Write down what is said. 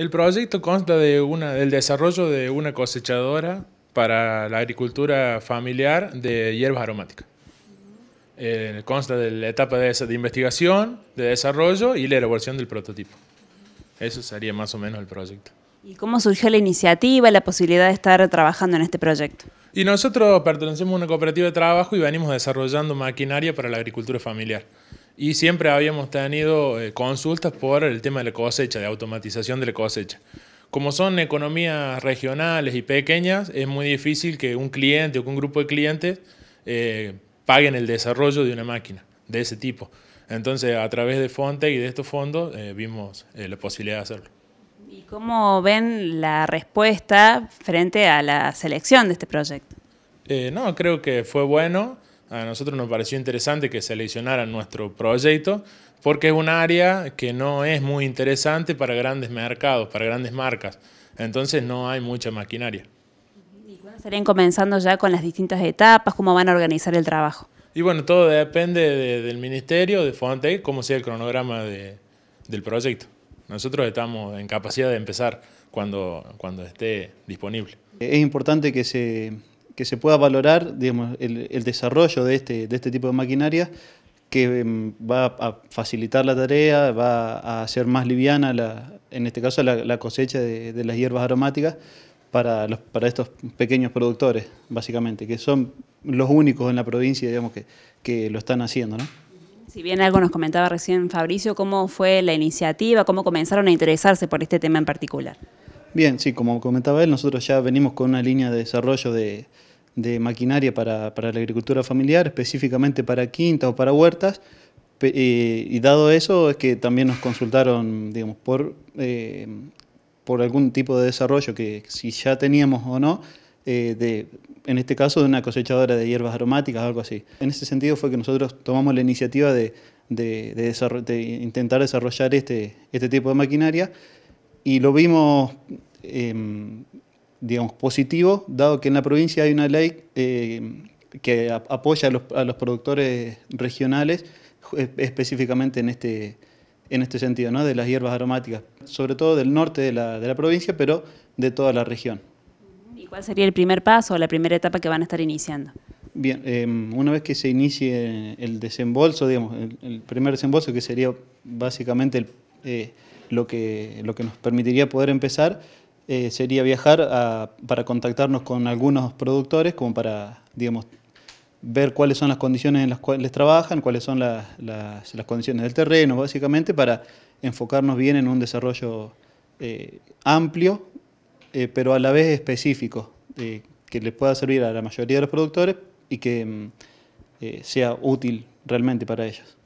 El proyecto consta de una, del desarrollo de una cosechadora para la agricultura familiar de hierbas aromáticas. Eh, consta de la etapa de, investigación, de desarrollo y la elaboración del prototipo. Eso sería más o menos el proyecto. ¿Y cómo surgió la iniciativa, y la posibilidad de estar trabajando en este proyecto? Y nosotros pertenecemos a una cooperativa de trabajo y venimos desarrollando maquinaria para la agricultura familiar y siempre habíamos tenido eh, consultas por el tema de la cosecha, de automatización de la cosecha. Como son economías regionales y pequeñas, es muy difícil que un cliente o que un grupo de clientes eh, paguen el desarrollo de una máquina de ese tipo. Entonces, a través de Fonte y de estos fondos, eh, vimos la posibilidad de hacerlo. ¿Y cómo ven la respuesta frente a la selección de este proyecto? no, creo que fue bueno a nosotros nos pareció interesante que seleccionaran nuestro proyecto porque es un área que no es muy interesante para grandes mercados, para grandes marcas. Entonces no hay mucha maquinaria. ¿Y cuándo estarían comenzando ya con las distintas etapas? ¿Cómo van a organizar el trabajo? Y bueno, todo depende del ministerio, de Fontec, cómo sea el cronograma del proyecto. Nosotros estamos en capacidad de empezar cuando, cuando esté disponible. Es importante que se que se pueda valorar el, desarrollo de este, de este tipo de maquinaria que em, va a facilitar la tarea, va a hacer más liviana, la, en este caso, la, cosecha de, las hierbas aromáticas para, para estos pequeños productores, básicamente, que son los únicos en la provincia digamos, que, lo están haciendo. ¿no? Si bien algo nos comentaba recién Fabricio, ¿cómo fue la iniciativa? ¿Cómo comenzaron a interesarse por este tema en particular? Bien, sí, como comentaba él, nosotros ya venimos con una línea de desarrollo de, de maquinaria para, la agricultura familiar, específicamente para quintas o para huertas, eh, y dado eso es que también nos consultaron, digamos, por, eh, por algún tipo de desarrollo que si ya teníamos o no, eh, de, en este caso de una cosechadora de hierbas aromáticas o algo así. En ese sentido fue que nosotros tomamos la iniciativa de, de, intentar desarrollar este, este tipo de maquinaria y lo vimos em, digamos, positivo, dado que en la provincia hay una ley eh, que apoya a los, a los, productores regionales, específicamente en este, en este sentido, ¿no? de las hierbas aromáticas, sobre todo del norte de la, provincia, pero de toda la región. ¿Y cuál sería el primer paso la primera etapa que van a estar iniciando? Bien, em, una vez que se inicie el desembolso, digamos, el, primer desembolso que sería básicamente eh, lo, que, lo que nos permitiría poder empezar, eh, sería viajar para contactarnos con algunos productores, como para, ver cuáles son las condiciones en las cuales trabajan, cuáles son las, condiciones del terreno, básicamente, para enfocarnos bien en un desarrollo eh, amplio, eh, pero a la vez específico, que le pueda servir a la mayoría de los productores y que mm, sea útil realmente para ellos.